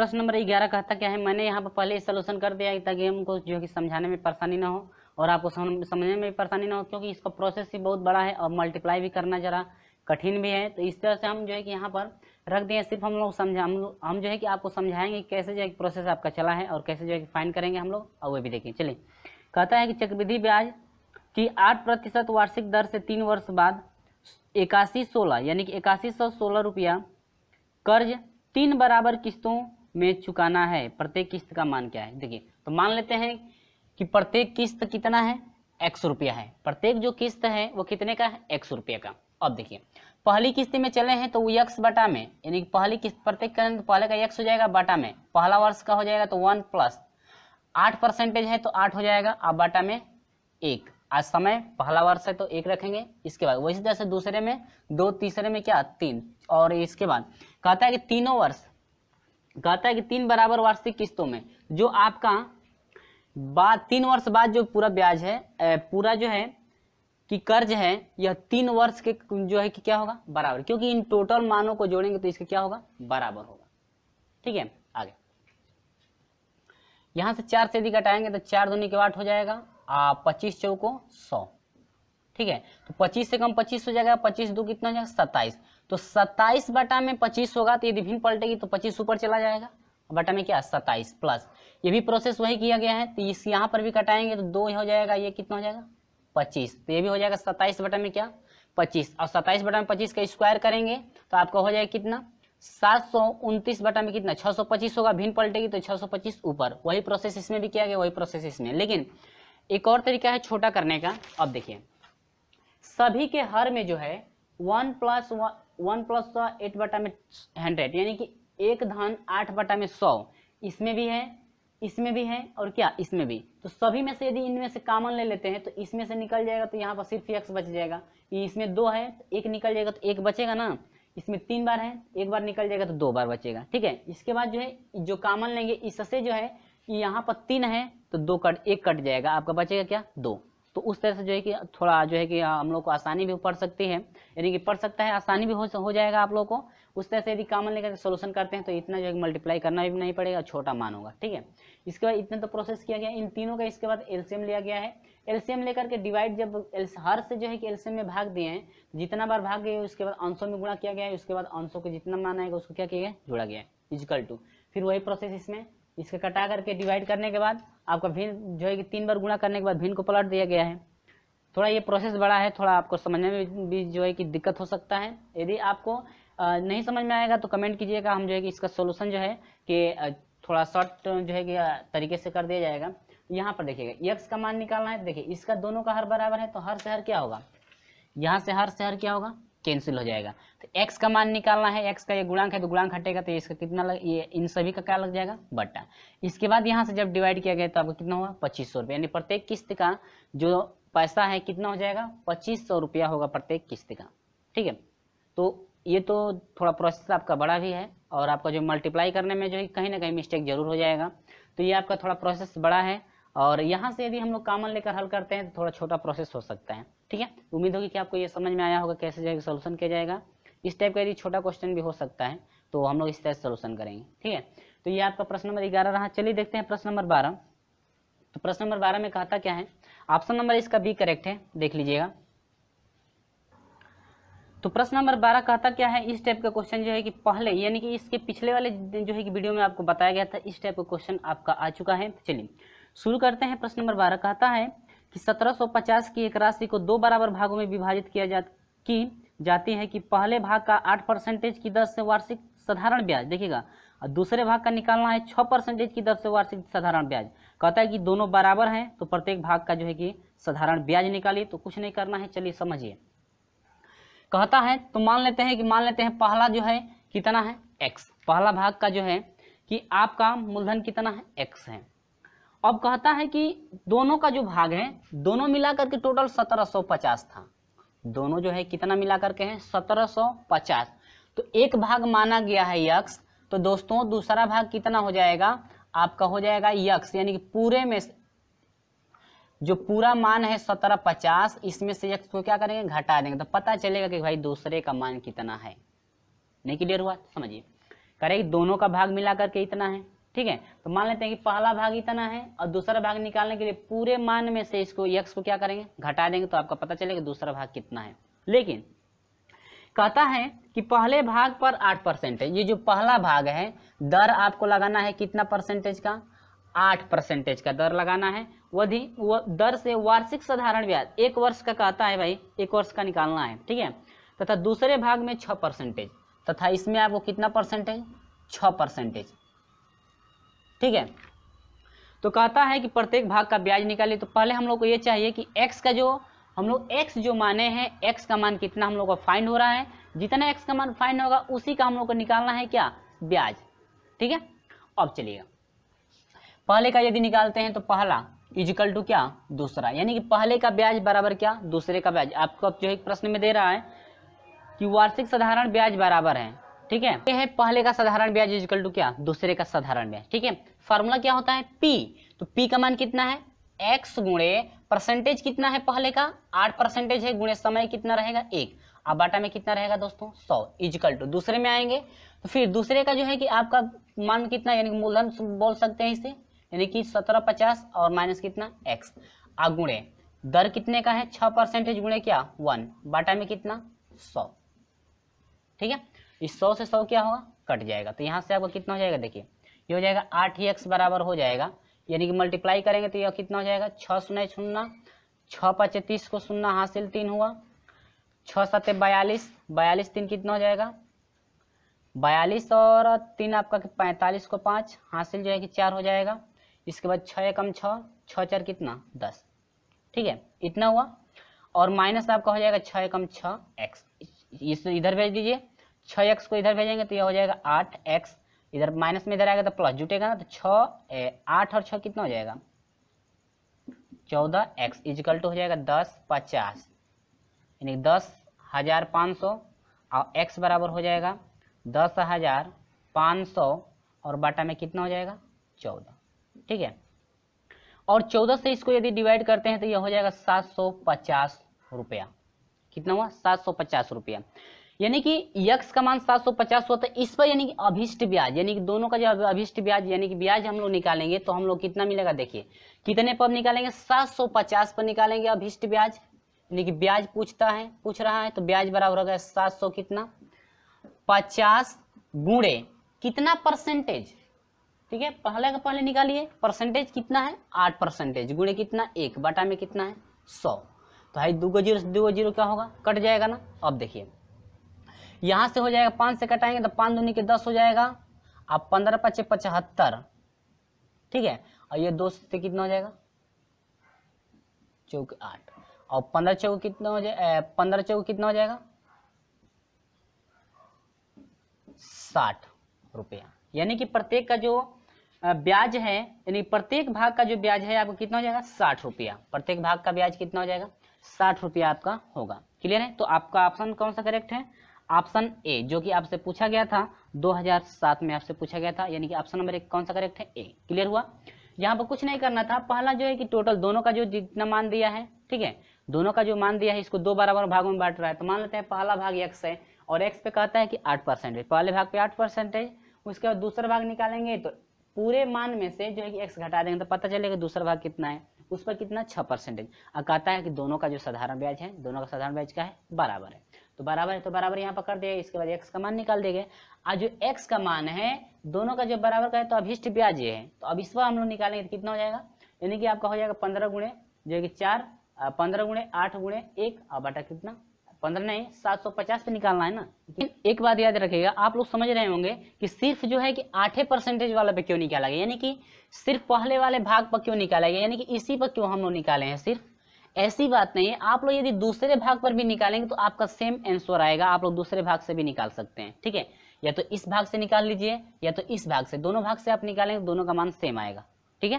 प्रश्न नंबर ग्यारह कहता क्या है मैंने यहाँ पर पहले सोल्यूशन कर दिया ताकि हमको जो है कि समझाने में परेशानी ना हो और आपको समझने में परेशानी ना हो क्योंकि इसका प्रोसेस ही बहुत बड़ा है और मल्टीप्लाई भी करना जरा कठिन भी है तो इस तरह से हम जो है कि यहाँ पर रख दें सिर्फ हम लोग समझा हम, हम जो है कि आपको समझाएंगे कैसे जो है प्रोसेस आपका चला है और कैसे जो है कि फाइन करेंगे हम लोग और वो भी देखें चलिए कहता है कि चक्रवृद्धि ब्याज की आठ प्रतिशत वार्षिक दर से तीन वर्ष बाद इक्यासी सोलह यानी कि इक्यासी सौ सोलह रुपया कर्ज तीन बराबर किस्तों में चुकाना है प्रत्येक किस्त का मान क्या है देखिए तो मान लेते हैं कि प्रत्येक किस्त कितना है एक सौ रुपया है प्रत्येक जो किस्त है वो कितने का है एक सौ रुपये का अब देखिए पहली किस्त में चले हैं तो वो यक्स बटा में यानी कि पहली किस्त प्रत्येक करें तो पहले का यक्स हो जाएगा बटा में पहला वर्ष का हो जाएगा तो वन प्लस आठ परसेंटेज है तो आठ हो जाएगा अब बटा में एक आज समय पहला वर्ष है तो एक रखेंगे इसके बाद वैसे जैसे दूसरे में दो तीसरे में क्या तीन और इसके बाद कहता है कि तीनों वर्ष कहता है कि तीन बराबर वार्षिक किस्तों में जो आपका बाद तीन वर्ष बाद जो पूरा ब्याज है पूरा जो है कि कर्ज है यह तीन वर्ष के जो है कि क्या होगा बराबर क्योंकि इन टोटल मानों को जोड़ेंगे तो इसका क्या होगा बराबर होगा ठीक है आगे यहां से चार से यदि घटाएंगे तो चार धोनी के वाट हो जाएगा पच्चीस चौको सौ ठीक है तो पच्चीस से कम पच्चीस हो जाएगा पच्चीस दो कितना हो जाएगा सत्ताईस तो सत्ताइस बटा में पच्चीस होगा तो यदि भिन्न पलटेगी तो पच्चीस ऊपर चला जाएगा बटा में क्या सत्ताईस प्लस ये भी प्रोसेस वही किया गया है तो इस यहाँ पर भी कटाएंगे तो दो हो जाएगा ये कितना हो जाएगा पच्चीस तो ये भी हो जाएगा सत्ताईस बटा में क्या पच्चीस और सत्ताईस बटा में पच्चीस का स्क्वायर करेंगे तो आपका हो जाएगा कितना सात सौ उनतीस बटा में कितना छह सौ पच्चीस होगा भिन्न पलटेगी तो छह सौ पच्चीस ऊपर वही प्रोसेस इसमें भी किया गया वही प्रोसेस इसमें लेकिन एक और तरीका है छोटा करने का अब देखिए सभी के हर में जो है वन प्लस वन प्लस सौ एट बटा में हंड्रेड यानी कि एक धन आठ बटा में सौ इसमें भी है इसमें भी है और क्या इसमें भी तो सभी में से यदि इनमें से कॉमन ले लेते हैं तो इसमें से निकल जाएगा तो यहाँ पर सिर्फ एक्स बच जाएगा इसमें दो है तो एक निकल जाएगा तो एक बचेगा ना इसमें तीन बार है तो एक बार निकल जाएगा तो दो बार बचेगा ठीक है इसके बाद जो है जो कॉमन लेंगे इससे जो है यहाँ पर तीन है तो दो कट एक कट जाएगा आपका बचेगा क्या दो तो उस तरह से जो है कि थोड़ा जो है कि हम लोग को आसानी भी पड़ सकती है यानी कि पढ़ सकता है आसानी भी हो, हो जाएगा आप लोग को उस तरह से यदि कॉमन लेकर सोल्यूशन करते हैं तो इतना जो है मल्टीप्लाई करना भी नहीं पड़ेगा छोटा मान होगा ठीक है इसके बाद इतना तो प्रोसेस किया गया इन तीनों का इसके बाद एल्सियम लिया गया है एल्सियम लेकर के डिवाइड जब हर से जो है कि एल्शियम में भाग दिए हैं जितना बार भाग गए उसके बाद अंशों में गुणा किया गया है उसके बाद अंशों को जितना मान आएगा उसको क्या किया गया जोड़ा गया है इजकल टू फिर वही प्रोसेस इसमें इसका कटा करके डिवाइड करने के बाद आपका भिन्न जो है कि तीन बार गुणा करने के बाद भिन्न को पलट दिया गया है थोड़ा ये प्रोसेस बड़ा है थोड़ा आपको समझने में भी जो है कि दिक्कत हो सकता है यदि आपको नहीं समझ में आएगा तो कमेंट कीजिएगा हम जो है कि इसका सोल्यूशन जो है कि थोड़ा शॉर्ट जो है कि तरीके से कर दिया जाएगा यहाँ पर देखिएगा यक्स का मान निकालना है देखिए इसका दोनों का हर बराबर है तो हर से हर क्या होगा यहाँ से हर से हर क्या होगा कैंसिल हो जाएगा तो एक्स का मान निकालना है एक्स का ये गुणांक है तो गुणांक हटेगा तो इसका कितना लग ये इन सभी का क्या लग जाएगा बट्टा इसके बाद यहाँ से जब डिवाइड किया गया तो आपको कितना हुआ पच्चीस सौ यानी प्रत्येक किस्त का जो पैसा है कितना हो जाएगा पच्चीस सौ रुपया होगा प्रत्येक किस्त का ठीक है तो ये तो थोड़ा प्रोसेस आपका बड़ा भी है और आपका जो मल्टीप्लाई करने में जो है कहीं ना कहीं मिस्टेक जरूर हो जाएगा तो ये आपका थोड़ा प्रोसेस बड़ा है और यहाँ से यदि हम लोग कामन लेकर हल करते हैं तो थोड़ा छोटा प्रोसेस हो सकता है ठीक है उम्मीद होगी कि आपको ये समझ में आया होगा कैसे जाएगा सोल्यूशन किया जाएगा इस टाइप का यदि छोटा क्वेश्चन भी हो सकता है तो हम लोग इस तरह से सोल्यूशन करेंगे ठीक है तो ये आपका प्रश्न नंबर ग्यारह रहा चलिए देखते हैं प्रश्न नंबर बारह तो प्रश्न नंबर बारह में कहता क्या है ऑप्शन नंबर इसका बी करेक्ट है देख लीजिएगा तो प्रश्न नंबर बारह कहता क्या है इस टाइप का क्वेश्चन जो है कि पहले यानी कि इसके पिछले वाले जो है कि वीडियो में आपको बताया गया था इस टाइप का क्वेश्चन आपका आ चुका है चलिए शुरू करते हैं प्रश्न नंबर बारह कहता है कि 1750 की एक राशि को दो बराबर भागों में विभाजित किया जा की जाती है कि पहले भाग का आठ परसेंटेज की दर से वार्षिक साधारण ब्याज देखिएगा और दूसरे भाग का निकालना है छः परसेंटेज की दर से वार्षिक साधारण ब्याज कहता है कि दोनों बराबर हैं तो प्रत्येक भाग का जो है कि साधारण ब्याज निकालिए तो कुछ नहीं करना है चलिए समझिए कहता है तो मान लेते हैं कि मान लेते हैं पहला जो है कितना है एक्स पहला भाग का जो है कि आपका मूलधन कितना है एक्स है अब कहता है कि दोनों का जो भाग है दोनों मिलाकर के टोटल 1750 था दोनों जो है कितना मिलाकर के है 1750 तो एक भाग माना गया है यक्ष तो दोस्तों दूसरा भाग कितना हो जाएगा आपका हो जाएगा यक्ष यानी कि पूरे में जो पूरा मान है सत्रह पचास इसमें से यक्ष को क्या करेंगे घटा देंगे तो पता चलेगा कि भाई दूसरे का मान कितना है नहीं क्लियर हुआ समझिए करेक्ट दोनों का भाग मिला करके इतना है ठीक है तो मान लेते हैं कि पहला भाग इतना है और दूसरा भाग निकालने के लिए पूरे मान में से इसको यक्स को क्या करेंगे घटा देंगे तो आपका पता चलेगा दूसरा भाग कितना है लेकिन कहता है कि पहले भाग पर आठ परसेंट है ये जो पहला भाग है दर आपको लगाना है कितना परसेंटेज का आठ परसेंटेज का दर लगाना है वधि दर से वार्षिक साधारण ब्याज एक वर्ष का कहता है भाई एक वर्ष का निकालना है ठीक है तथा दूसरे भाग में छः परसेंटेज तथा इसमें आपको कितना परसेंटेज छह परसेंटेज ठीक है तो कहता है कि प्रत्येक भाग का ब्याज निकालिए तो पहले हम लोग को ये चाहिए कि एक्स का जो हम लोग एक्स जो माने हैं एक्स का मान कितना हम लोग का फाइंड हो रहा है जितना एक्स का मान फाइंड होगा उसी का हम लोग को निकालना है क्या ब्याज ठीक है अब चलिएगा पहले का यदि निकालते हैं तो पहला इजिकल टू क्या दूसरा यानी कि पहले का ब्याज बराबर क्या दूसरे का ब्याज आपको अब जो एक प्रश्न में दे रहा है कि वार्षिक साधारण ब्याज बराबर है ठीक है ये है पहले का साधारण ब्याज इजकल टू क्या दूसरे का साधारण ब्याज ठीक है फॉर्मूला क्या होता है पी तो पी का मान कितना है एक्स गुणे परसेंटेज कितना है पहले का आठ परसेंटेज है गुणे समय कितना रहेगा एक अब बाटा में कितना रहेगा दोस्तों सौ इजकल टू दूसरे में आएंगे तो फिर दूसरे का जो है कि आपका मान कितना यानी कि मूलधन बोल सकते हैं इसे यानी कि सत्रह पचास और माइनस कितना एक्स आगुणे दर कितने का है छह परसेंटेज गुणे क्या वन बाटा में कितना सौ ठीक है इस सौ से सौ क्या होगा कट जाएगा तो यहाँ से आपका कितना हो जाएगा देखिए ये हो जाएगा आठ ही एक्स बराबर हो जाएगा यानी कि मल्टीप्लाई करेंगे तो यह कितना हो जाएगा छः शून्य शून्य छः पचे तीस को शून्य हासिल तीन हुआ छः सत्य बयालीस बयालीस तीन कितना हो जाएगा बयालीस और तीन आपका पैंतालीस को पाँच हासिल जो है कि चार हो जाएगा इसके बाद छः एकम छः छः चार कितना दस ठीक है इतना हुआ और माइनस आपका हो जाएगा छः एकम छः एक्स इस इधर भेज दीजिए छः एक्स को इधर भेजेंगे तो यह हो जाएगा आठ एक्स इधर माइनस में इधर आएगा तो प्लस जुटेगा ना तो छः आठ और छः कितना हो जाएगा चौदह एक्स इजकल टू हो जाएगा दस पचास यानी दस हज़ार पाँच सौ और एक्स बराबर हो जाएगा दस हज़ार पाँच सौ और बाटा में कितना हो जाएगा चौदह ठीक है और चौदह से इसको यदि डिवाइड करते हैं तो यह हो जाएगा सात सौ पचास रुपया कितना हुआ सात सौ पचास रुपया यानी कि यक्स का मान सात सौ पचास हुआ तो इस पर यानी कि अभिष्ट ब्याज यानी कि दोनों का जो अभिष्ट ब्याज यानी कि ब्याज हम लोग निकालेंगे तो हम लोग कितना मिलेगा देखिए कितने पर निकालेंगे सात सौ पचास पर निकालेंगे अभिष्ट ब्याज यानी कि ब्याज पूछता है पूछ रहा है तो ब्याज बराबर होगा सात सौ कितना पचास गुणे कितना परसेंटेज ठीक है पहले का पहले निकालिए परसेंटेज कितना है आठ परसेंटेज गुणे कितना एक बटा में कितना है सौ तो भाई दो जीरो दो जीरो क्या होगा कट जाएगा ना अब देखिए यहाँ से हो जाएगा पाँच से कटाएंगे तो पाँच दूनी के दस हो जाएगा अब पंद्रह पच्चीस पचहत्तर ठीक है और ये दो से कितना हो जाएगा चौक आठ और पंद्रह चौक कितना हो जाए पंद्रह चौक कितना हो जाएगा साठ रुपया यानी कि प्रत्येक का जो ब्याज है यानी प्रत्येक भाग का जो ब्याज है आपको कितना हो जाएगा साठ रुपया प्रत्येक भाग का ब्याज कितना हो जाएगा साठ रुपया आपका होगा क्लियर है तो आपका ऑप्शन कौन सा करेक्ट है ऑप्शन ए जो कि आपसे पूछा गया था 2007 में आपसे पूछा गया था यानी कि ऑप्शन नंबर एक कौन सा करेक्ट है ए क्लियर हुआ यहाँ पर कुछ नहीं करना था पहला जो है कि टोटल दोनों का जो जितना मान दिया है ठीक है दोनों का जो मान दिया है इसको दो बराबर भागों में बांट रहा है तो मान लेते हैं पहला भाग एक्स है और एक्स पे कहता है कि आठ परसेंटेज पहले भाग पे आठ परसेंटेज उसके बाद दूसरा भाग निकालेंगे तो पूरे मान में से जो है कि एक्स घटा देंगे तो पता चलेगा दूसरा भाग कितना है उस पर कितना छः परसेंटेज और कहता है कि दोनों का जो साधारण ब्याज है दोनों का साधारण ब्याज का है बराबर है तो बराबर है तो बराबर यहाँ पर कर देगा इसके बाद एक्स का मान निकाल देंगे आज जो एक्स का मान है दोनों का जब बराबर का है तो अभिष्ट ब्याज ये है तो अब अभिष्ट हम लोग निकालेंगे तो कितना हो जाएगा यानी कि आपका हो जाएगा पंद्रह गुणे जो कि चार पंद्रह गुणे आठ गुणे एक और बटा कितना पंद्रह नहीं सात सौ पचास पे निकालना है ना एक बात याद रखिएगा आप लोग समझ रहे होंगे कि सिर्फ जो है कि आठे परसेंटेज वाला पे क्यों निकाला गया यानी कि सिर्फ पहले वाले भाग पर क्यों निकाला गया यानी कि इसी पर क्यों हम लोग निकाले हैं सिर्फ ऐसी बात नहीं है आप लोग यदि दूसरे भाग पर भी निकालेंगे तो आपका सेम आंसर आएगा आप लोग दूसरे भाग से भी निकाल सकते हैं ठीक है या तो इस भाग से निकाल लीजिए या तो इस भाग से दोनों भाग से आप निकालेंगे दोनों का मान सेम आएगा ठीक है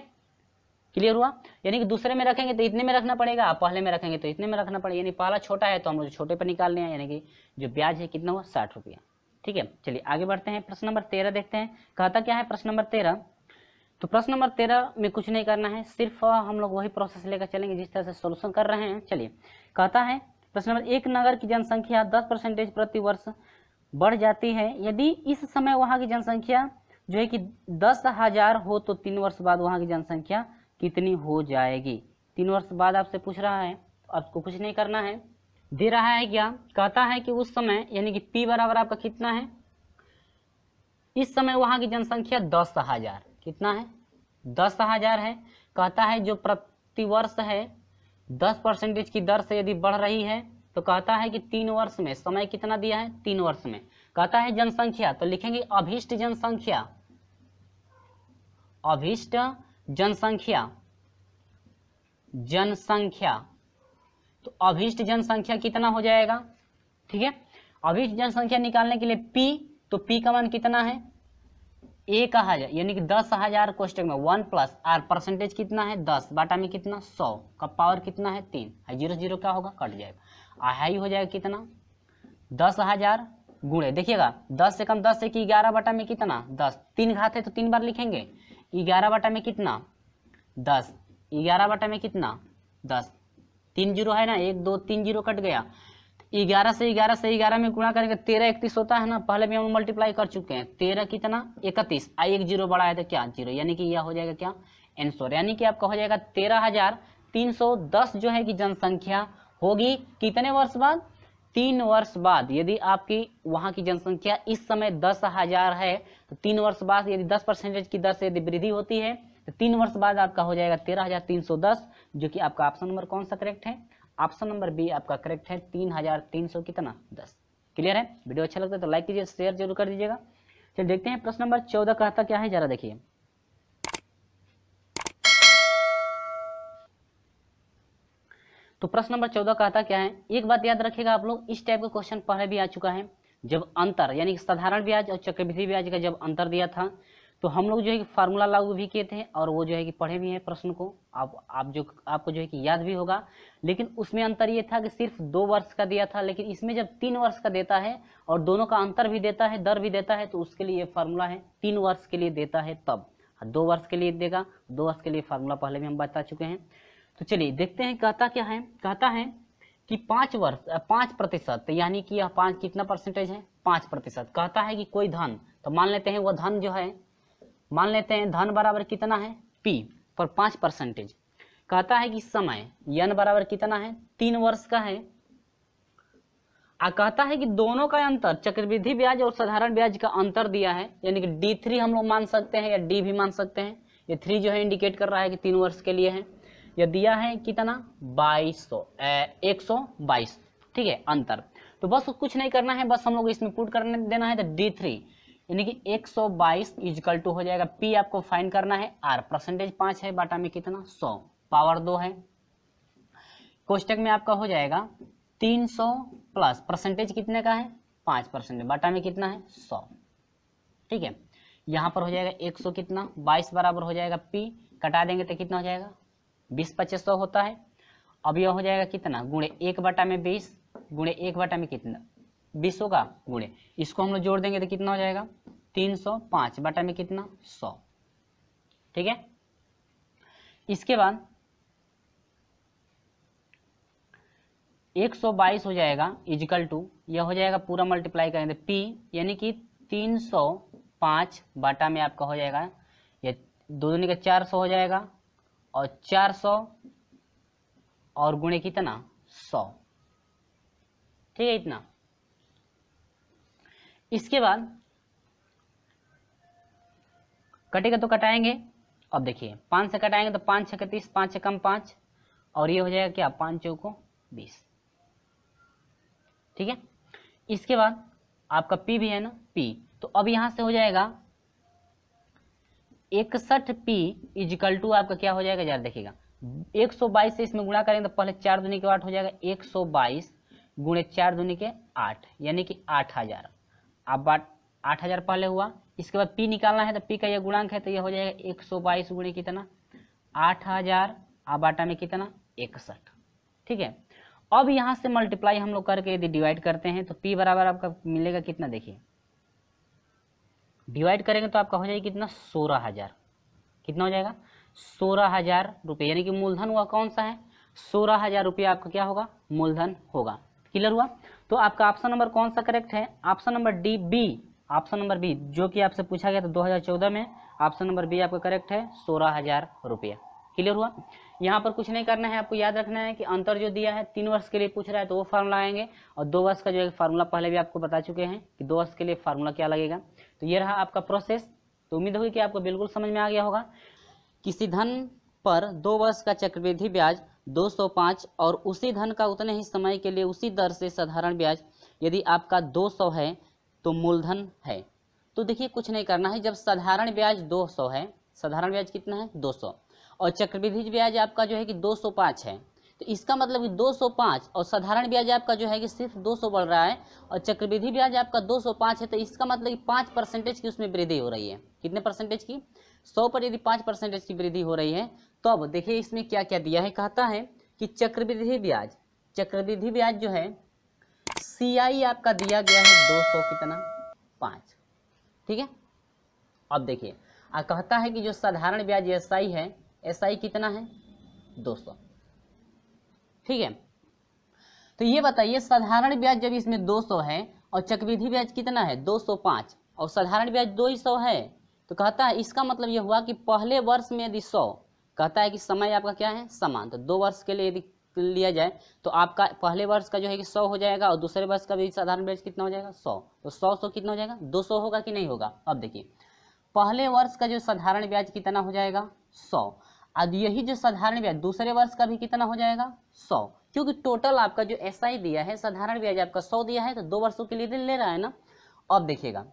क्लियर हुआ यानी कि दूसरे में रखेंगे तो इतने में रखना पड़ेगा आप पहले में रखेंगे तो इतने में रखना पड़ेगा यानी पहला छोटा है तो हम लोग छोटे पर निकाल लें यानी कि जो ब्याज है कितना हुआ साठ रुपया ठीक है चलिए आगे बढ़ते हैं प्रश्न नंबर तेरह देखते हैं कहता क्या है प्रश्न नंबर तेरह तो प्रश्न नंबर तेरह में कुछ नहीं करना है सिर्फ हम लोग वही प्रोसेस लेकर चलेंगे जिस तरह से सोल्यूशन कर रहे हैं चलिए कहता है प्रश्न नंबर एक नगर की जनसंख्या दस परसेंटेज प्रति वर्ष बढ़ जाती है यदि इस समय वहाँ की जनसंख्या जो है कि दस हजार हो तो तीन वर्ष बाद वहाँ की जनसंख्या कितनी हो जाएगी तीन वर्ष बाद आपसे पूछ रहा है तो आपको कुछ नहीं करना है दे रहा है क्या कहता है कि उस समय यानी कि पी बराबर आपका कितना है इस समय वहाँ की जनसंख्या दस हजार कितना है दस हजार है कहता है जो प्रतिवर्ष है दस परसेंटेज की दर से यदि बढ़ रही है तो कहता है कि तीन वर्ष में समय कितना दिया है तीन वर्ष में कहता है जनसंख्या तो लिखेंगे अभिष्ट जनसंख्या अभिष्ट जनसंख्या जनसंख्या तो अभिष्ट जनसंख्या कितना हो जाएगा ठीक है अभिष्ट जनसंख्या निकालने के लिए पी तो पी का मान कितना है एक हजार यानी कि दस हजार कोष्टक में वन प्लस आर परसेंटेज कितना है दस बाटा में कितना सौ का पावर कितना है तीन है जीरो जीरो क्या होगा कट जाएगा हाई हो जाएगा कितना दस हजार गुणे देखिएगा दस से कम दस से कि ग्यारह बटा में कितना दस तीन घात है तो तीन बार लिखेंगे ग्यारह बटा में कितना दस ग्यारह बटा में कितना दस तीन जीरो है ना एक दो तीन जीरो कट गया ग्यारह से ग्यारह से ग्यारह में गुणा करेंगे तेरह इकतीस होता है ना पहले भी हम मल्टीप्लाई कर चुके हैं तेरह कितना इकतीस आई एक जीरो बड़ा है तो क्या जीरो यानी कि यह हो जाएगा क्या एंसोर यानी कि आपका हो जाएगा तेरह हजार तीन सौ दस जो है कि जनसंख्या होगी कितने वर्ष बाद तीन वर्ष बाद यदि आपकी वहाँ की जनसंख्या इस समय दस हजार है तो तीन वर्ष बाद यदि दस परसेंटेज की दर से यदि वृद्धि होती है तो तीन वर्ष बाद आपका हो जाएगा तेरह हजार तीन सौ दस जो कि आपका ऑप्शन नंबर कौन सा करेक्ट है ऑप्शन नंबर बी आपका करेक्ट है तीन हजार तीन सौ कितना दस क्लियर है वीडियो अच्छा लगता है तो लाइक कीजिए शेयर जरूर कर दीजिएगा चलिए देखते हैं प्रश्न नंबर चौदह कहता क्या है जरा देखिए तो प्रश्न नंबर चौदह कहता क्या है एक बात याद रखिएगा आप लोग इस टाइप का क्वेश्चन पहले भी आ चुका है जब अंतर यानी साधारण ब्याज और चक्रवृद्धि ब्याज का जब अंतर दिया था तो हम लोग जो है कि फार्मूला लागू भी किए थे और वो जो है कि पढ़े भी हैं प्रश्न को आप आप जो आपको जो है कि याद भी होगा लेकिन उसमें अंतर ये था कि सिर्फ दो वर्ष का दिया था लेकिन इसमें जब तीन वर्ष का देता है और दोनों का अंतर भी देता है दर भी देता है तो उसके लिए ये फार्मूला है तीन वर्ष के लिए देता है तब हाँ, दो वर्ष के लिए देगा दो वर्ष के लिए फार्मूला पहले भी हम बता चुके हैं तो चलिए देखते हैं कहता क्या है कहता है कि पाँच वर्ष पाँच प्रतिशत यानी कि यह पाँच कितना परसेंटेज है पाँच प्रतिशत कहता है कि कोई धन तो मान लेते हैं वह धन जो है मान लेते हैं धन बराबर कितना है पी पर पाँच परसेंटेज कहता है कि समय यन बराबर कितना है तीन वर्ष का है आ कहता है कि दोनों का अंतर चक्रवृद्धि ब्याज और साधारण ब्याज का अंतर दिया है यानी कि डी थ्री हम लोग मान सकते हैं या डी भी मान सकते हैं ये थ्री जो है इंडिकेट कर रहा है कि तीन वर्ष के लिए है यह दिया है कितना बाईस सौ एक सौ बाईस ठीक है अंतर तो बस कुछ नहीं करना है बस हम लोग इसमें पुट करने देना है तो डी थ्री यानी कि 122 सौ बाईस इजकल टू हो जाएगा पी आपको फाइन करना है आर परसेंटेज पांच है बाटा में कितना सौ पावर दो है कोष्टक में आपका हो जाएगा 300 प्लस परसेंटेज कितने का है पांच परसेंटेज बाटा में कितना है सौ ठीक है यहां पर हो जाएगा एक सौ कितना बाईस बराबर हो जाएगा पी कटा देंगे तो कितना हो जाएगा बीस पच्चीस सौ होता है अब यह हो जाएगा कितना गुणे एक बटा में बीस गुणे एक बटा में कितना बीस होगा गुणे इसको हम लोग जोड़ देंगे तो कितना हो जाएगा तीन सौ पांच बटा में कितना सौ ठीक है इसके बाद एक सौ बाईस हो जाएगा इजिकल टू यह हो जाएगा पूरा मल्टीप्लाई करेंगे पी यानी कि तीन सौ पांच बाटा में आपका हो जाएगा ये दो दुनिया का चार सौ हो जाएगा और चार सौ और गुणे कितना सौ ठीक है इतना इसके बाद कटेगा तो कटाएंगे अब देखिए पाँच से कटाएंगे तो पाँच छः तीस पाँच से कम पाँच और ये हो जाएगा क्या पाँच चौको बीस ठीक है इसके बाद आपका पी भी है ना पी तो अब यहाँ से हो जाएगा इकसठ पी इजिकल टू आपका क्या हो जाएगा यार देखिएगा 122 से इसमें गुणा करेंगे तो पहले चार दूनी के आठ हो जाएगा 122 सौ बाईस गुणे चार दूनी के आठ यानी कि आठ हजार आप बात आठ हज़ार पहले हुआ इसके बाद पी निकालना है तो पी का यह गुणांक है तो यह हो जाएगा एक सौ बाईस गुणे कितना आठ हज़ार आबाटा में कितना इकसठ ठीक है अब यहाँ से मल्टीप्लाई हम लोग करके यदि डिवाइड करते हैं तो पी बराबर आपका मिलेगा कितना देखिए डिवाइड करेंगे तो आपका हो जाएगा कितना सोलह हज़ार कितना हो जाएगा सोलह हज़ार रुपये यानी कि मूलधन हुआ कौन सा है सोलह हज़ार रुपये आपका क्या होगा मूलधन होगा क्लियर हुआ तो आपका ऑप्शन नंबर कौन सा करेक्ट है option number D B option number B जो कि आपसे पूछा गया था दो में ऑप्शन नंबर बी आपका करेक्ट है सोलह हज़ार रुपया क्लियर हुआ यहाँ पर कुछ नहीं करना है आपको याद रखना है कि अंतर जो दिया है तीन वर्ष के लिए पूछ रहा है तो वो फार्मूला आएंगे और दो वर्ष का जो है फार्मूला पहले भी आपको बता चुके हैं कि दो वर्ष के लिए फार्मूला क्या लगेगा तो ये रहा आपका प्रोसेस तो उम्मीद होगी कि आपको बिल्कुल समझ में आ गया होगा किसी धन पर दो वर्ष का चक्रवृद्धि ब्याज दो और उसी धन का उतने ही समय के लिए उसी दर से साधारण ब्याज यदि आपका दो है तो मूलधन है तो देखिए कुछ नहीं करना है जब साधारण ब्याज 200 है साधारण ब्याज कितना है 200 और चक्रविधि ब्याज आपका जो है कि 205 है तो इसका मतलब कि 205 और साधारण ब्याज आपका जो है कि सिर्फ 200 बढ़ रहा है और चक्रविधि ब्याज आपका 205 है तो इसका मतलब कि पाँच परसेंटेज की उसमें वृद्धि हो रही है कितने परसेंटेज की सौ पर यदि पाँच परसेंटेज की वृद्धि हो रही है तो अब देखिए इसमें क्या क्या दिया है कहता है कि चक्रविधि ब्याज चक्रविधि ब्याज जो है सी आपका दिया गया है दो सौ कितना पाँच ठीक है अब देखिए आ कहता है कि जो साधारण ब्याज एस है एस कितना है दो सौ ठीक है तो ये बताइए साधारण ब्याज जब इसमें दो सौ है और चक्रविधि ब्याज कितना है दो सौ पांच और साधारण ब्याज दो ही सौ है तो कहता है इसका मतलब यह हुआ कि पहले वर्ष में यदि सौ कहता है कि समय आपका क्या है समान तो दो वर्ष के लिए यदि लिया जाए तो आपका पहले वर्ष का जो है कि सौ हो जाएगा और दूसरे वर्ष का भी साधारण ब्याज कितना हो जाएगा सौ तो सौ सौ कितना हो जाएगा दो सौ होगा कि नहीं होगा अब देखिए पहले वर्ष का जो साधारण ब्याज कितना हो जाएगा सौ अब यही जो साधारण ब्याज दूसरे वर्ष का भी कितना हो जाएगा सौ क्योंकि टोटल आपका जो एस आई दिया है साधारण ब्याज आपका सौ दिया है तो दो वर्षों के लिए ले रहा है ना अब देखिएगा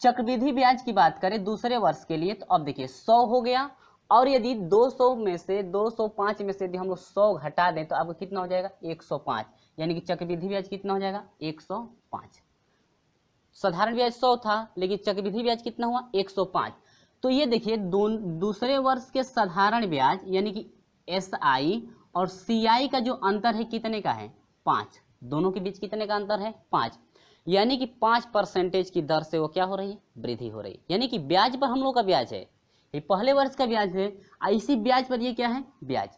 चक्रविधि ब्याज की बात करें दूसरे वर्ष के लिए तो अब देखिए सौ हो गया और यदि 200 में से 205 में से यदि हम लोग सौ घटा दें तो आपको कितना हो जाएगा 105 यानी कि चक्रविधि ब्याज कितना हो जाएगा 105 साधारण ब्याज 100 था लेकिन चक्रविधि ब्याज कितना हुआ 105 तो ये देखिए दूसरे वर्ष के साधारण ब्याज यानी कि एस आई और सी आई का जो अंतर है कितने का है पाँच दोनों के बीच कितने का अंतर है पाँच यानी कि पाँच परसेंटेज की दर से वो क्या हो रही है वृद्धि हो रही है यानी कि ब्याज पर हम लोग का ब्याज है ये पहले वर्ष का ब्याज है इसी ब्याज पर ये क्या है ब्याज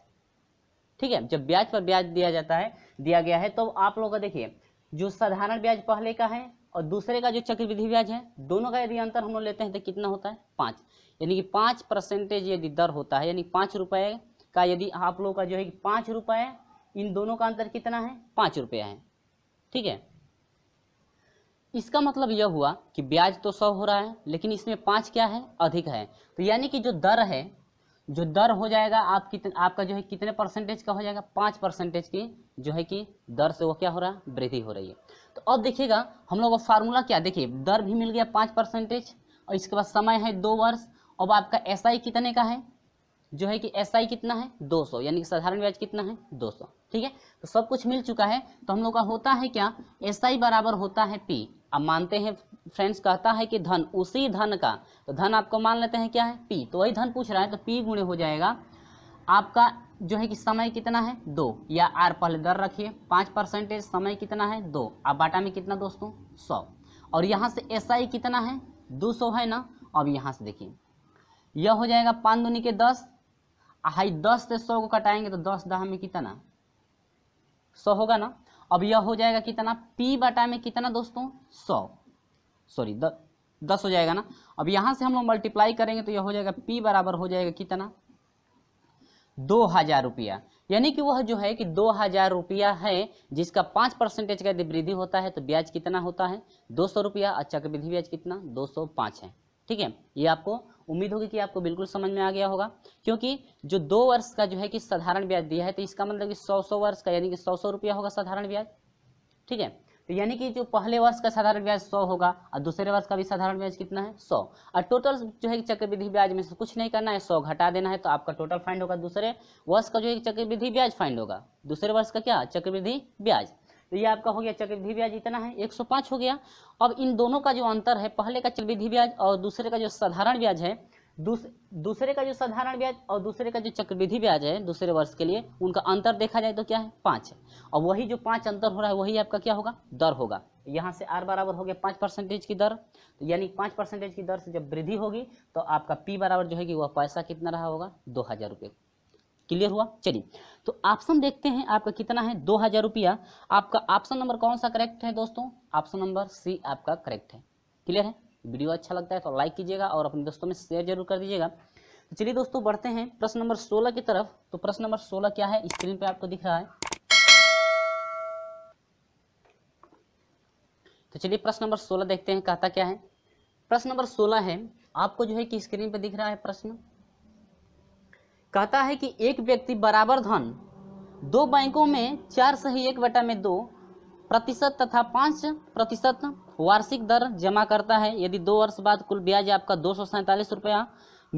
ठीक है जब ब्याज पर ब्याज दिया जाता है दिया गया है तो आप लोगों का देखिए जो साधारण ब्याज पहले का है और दूसरे का जो चक्रवृद्धि ब्याज है दोनों का यदि अंतर हम लोग लेते हैं तो कितना होता है पाँच यानी कि पाँच परसेंटेज यदि दर होता है यानी पाँच रुपये का यदि आप लोगों का जो है कि पाँच रुपये इन दोनों का अंतर कितना है पाँच रुपये है ठीक है इसका मतलब यह हुआ कि ब्याज तो सौ हो रहा है लेकिन इसमें पाँच क्या है अधिक है तो यानी कि जो दर है जो दर हो जाएगा आप कितने आपका जो है कितने परसेंटेज का हो जाएगा पाँच परसेंटेज की जो है कि दर से वो क्या हो रहा है वृद्धि हो रही है तो अब देखिएगा हम लोग का फार्मूला क्या देखिए दर भी मिल गया पाँच परसेंटेज और इसके बाद समय है दो वर्ष अब आपका एस आई कितने का है जो है कि एस आई कितना है सौ यानी कि साधारण ब्याज कितना है सौ ठीक है तो सब कुछ मिल चुका है तो हम लोग का होता है क्या एस आई बराबर होता है पी अब मानते हैं फ्रेंड्स कहता है कि धन उसी धन का तो धन आपको मान लेते हैं क्या है पी तो वही धन पूछ रहा है तो पी गुणे हो जाएगा आपका जो है कि समय कितना है दो या आर पहले दर रखिए पाँच परसेंटेज समय कितना है दो अब बाटा में कितना दोस्तों सौ और यहाँ से एस आई कितना है दो सौ है ना अब यहाँ से देखिए यह हो जाएगा पाँच दुनी के दस हाई दस से सौ को कटाएंगे तो दस दहा में कितना सौ होगा ना अब यह हो जाएगा कितना P बटा में कितना दोस्तों सौ सॉरी द दस हो जाएगा ना अब यहां से हम लोग मल्टीप्लाई करेंगे तो यह हो जाएगा P बराबर हो जाएगा कितना दो हजार रुपया यानी कि वह जो है कि दो हजार रुपया है जिसका पांच परसेंटेज का यदि वृद्धि होता है तो ब्याज कितना होता है दो सौ रुपया अच्छा का ब्याज कितना दो सौ पाँच है ठीक है ये आपको उम्मीद होगी कि आपको बिल्कुल समझ में आ गया होगा क्योंकि जो दो वर्ष का जो है कि साधारण ब्याज दिया है तो इसका मतलब कि सौ सौ वर्ष का यानी कि सौ सौ रुपया होगा साधारण ब्याज ठीक है तो यानी कि जो पहले वर्ष का साधारण ब्याज सौ होगा और दूसरे वर्ष का भी साधारण ब्याज कितना है सौ और टोटल जो है चक्रवृद्धि ब्याज में से कुछ नहीं करना है सौ घटा देना है तो आपका टोटल फाइंड होगा दूसरे वर्ष का जो है चक्रवृद्धि ब्याज फाइंड होगा दूसरे वर्ष का क्या चक्रवृद्धि ब्याज तो ये आपका हो गया चक्रवृद्धि ब्याज इतना है 105 हो गया अब इन दोनों का जो अंतर है पहले का चक्रवृद्धि ब्याज और दूसरे का जो साधारण ब्याज है दूसरे का जो साधारण ब्याज और दूसरे का जो चक्रवृद्धि ब्याज है दूसरे वर्ष के लिए उनका अंतर देखा जाए तो क्या है पाँच है और वही जो पाँच अंतर हो रहा है वही आपका क्या होगा दर होगा यहाँ से आर बराबर हो गया पाँच परसेंटेज की दर तो यानी पाँच परसेंटेज की दर से जब वृद्धि होगी तो आपका पी बराबर जो है कि वह पैसा कितना रहा होगा दो हज़ार रुपये क्लियर हुआ चलिए तो ऑप्शन देखते हैं आपका कितना है दो हज़ार रुपया आपका ऑप्शन नंबर कौन सा करेक्ट है दोस्तों ऑप्शन नंबर सी आपका करेक्ट है क्लियर है वीडियो अच्छा लगता है तो लाइक कीजिएगा और अपने दोस्तों में शेयर जरूर कर दीजिएगा तो चलिए दोस्तों बढ़ते हैं प्रश्न नंबर सोलह की तरफ तो प्रश्न नंबर सोलह क्या है स्क्रीन पर आपको दिख रहा है तो चलिए प्रश्न नंबर सोलह देखते हैं कहता क्या है प्रश्न नंबर सोलह है आपको जो है कि स्क्रीन पर दिख रहा है प्रश्न कहता है कि एक व्यक्ति बराबर धन दो बैंकों में चार सही एक बटा में दो प्रतिशत तथा पाँच प्रतिशत वार्षिक दर जमा करता है यदि दो वर्ष बाद कुल ब्याज आपका दो सौ रुपया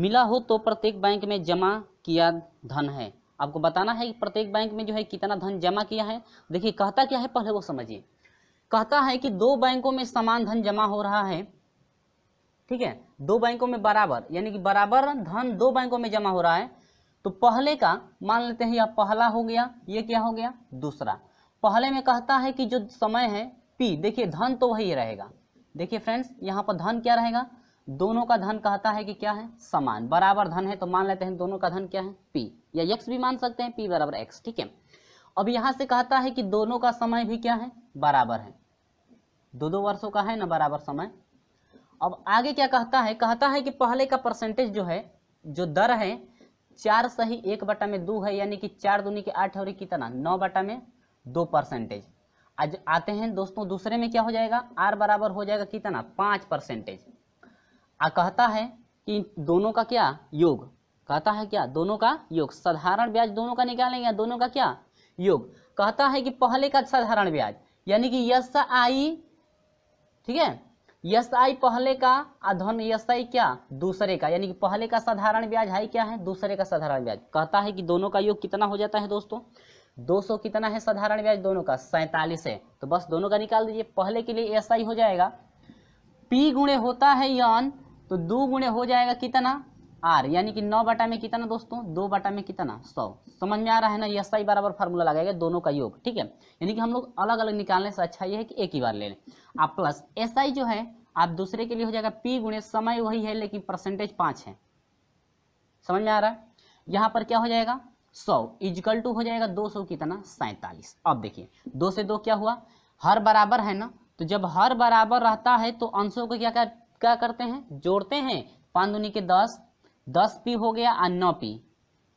मिला हो तो प्रत्येक बैंक में जमा किया धन है आपको बताना है कि प्रत्येक बैंक में जो है कितना धन जमा किया है देखिए कहता क्या है पहले वो समझिए कहता है कि दो बैंकों में समान धन जमा हो रहा है ठीक है दो बैंकों में बराबर यानी कि बराबर धन दो बैंकों में जमा हो रहा है तो पहले का मान लेते हैं यह पहला हो गया ये क्या हो गया दूसरा पहले में कहता है कि जो समय है पी देखिए धन तो वही रहेगा देखिए फ्रेंड्स यहाँ पर धन क्या रहेगा दोनों का धन कहता है कि क्या है समान बराबर धन है तो मान लेते हैं दोनों का धन क्या है पी या यक्स भी मान सकते हैं पी बराबर एक्स ठीक है अब यहां से कहता है कि दोनों का समय भी क्या है बराबर है दो दो वर्षों का है ना बराबर समय अब आगे क्या कहता है कहता है कि पहले का परसेंटेज जो है जो दर है चार सही एक बटा में दो है यानी कि चार दूनी के आठ और कितना नौ बटा में दो परसेंटेज आज आते हैं दोस्तों दूसरे में क्या हो जाएगा आर बराबर हो जाएगा कितना पाँच परसेंटेज आ कहता है कि दोनों का क्या योग कहता है क्या दोनों का योग साधारण ब्याज दोनों का निकालेंगे दोनों का क्या योग कहता है कि पहले का साधारण ब्याज यानी कि यस आई ठीक है यस आई पहले का अधन यस आई क्या दूसरे का यानी कि पहले का साधारण ब्याज हाई क्या है दूसरे का साधारण ब्याज कहता है कि दोनों का योग कितना हो जाता है दोस्तों 200 कितना है साधारण ब्याज दोनों का सैंतालीस है तो बस दोनों का निकाल दीजिए पहले के लिए एस आई हो जाएगा पी गुणे होता है यन तो दो गुणे हो जाएगा कितना आर यानी कि नौ बटा में कितना दोस्तों दो बटा में कितना सौ समझ में आ रहा है ना ये सही बराबर फार्मूला लगाएगा दोनों का योग ठीक है यानी कि हम लोग अलग अलग निकालने से अच्छा ये है कि एक ही बार ले लें आप प्लस एस आई जो है आप दूसरे के लिए हो जाएगा पी गुणे समय वही है लेकिन परसेंटेज पाँच है समझ में आ रहा है यहाँ पर क्या हो जाएगा सौ इजकल टू हो जाएगा दो सौ कितना सैंतालीस अब देखिए दो से दो क्या हुआ हर बराबर है ना तो जब हर बराबर रहता है तो अंशों को क्या क्या करते हैं जोड़ते हैं पांच दुनी के दस दस पी हो गया और नौ पी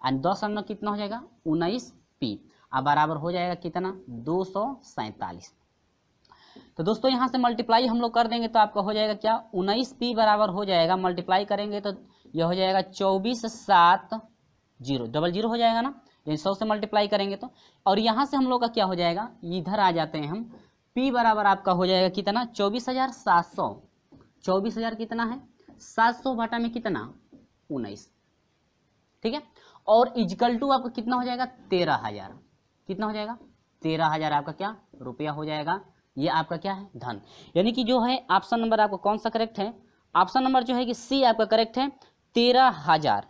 और दस और नौ कितना हो जाएगा उन्नीस पी और बराबर हो जाएगा कितना दो सौ सैतालीस तो दोस्तों यहाँ से मल्टीप्लाई हम लोग कर देंगे तो आपका हो जाएगा क्या उन्नीस पी बराबर हो जाएगा मल्टीप्लाई करेंगे तो यह हो जाएगा चौबीस सात जीरो डबल जीरो हो जाएगा ना यानी सौ से मल्टीप्लाई करेंगे तो और यहाँ से हम लोग का क्या हो जाएगा इधर आ जाते हैं हम पी बराबर आपका हो जाएगा कितना चौबीस हजार सात सौ चौबीस हजार कितना है सात सौ भाटा में कितना उन्नीस ठीक है और इजकल टू आपका कितना हो जाएगा तेरह हजार कितना हो जाएगा तेरह हजार आपका क्या रुपया हो जाएगा ये आपका क्या है धन यानी कि जो है ऑप्शन नंबर आपका कौन सा करेक्ट है ऑप्शन नंबर जो है कि सी आपका करेक्ट है तेरह हजार